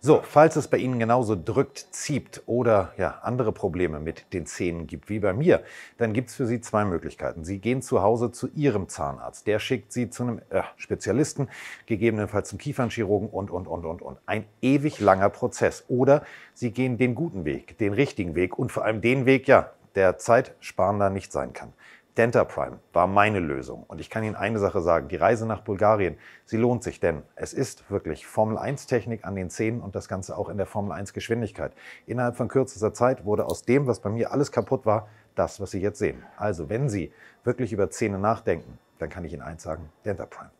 So, falls es bei Ihnen genauso drückt, zieht oder ja, andere Probleme mit den Zähnen gibt wie bei mir, dann gibt es für Sie zwei Möglichkeiten. Sie gehen zu Hause zu Ihrem Zahnarzt. Der schickt Sie zu einem äh, Spezialisten, gegebenenfalls zum Kiefernchirurgen und, und, und, und, und. Ein ewig langer Prozess. Oder Sie gehen den guten Weg, den richtigen Weg und vor allem den Weg, ja, der zeitsparender nicht sein kann. Denta Prime war meine Lösung. Und ich kann Ihnen eine Sache sagen, die Reise nach Bulgarien, sie lohnt sich, denn es ist wirklich Formel-1-Technik an den Zähnen und das Ganze auch in der Formel-1-Geschwindigkeit. Innerhalb von kürzester Zeit wurde aus dem, was bei mir alles kaputt war, das, was Sie jetzt sehen. Also wenn Sie wirklich über Zähne nachdenken, dann kann ich Ihnen eins sagen, Denta Prime.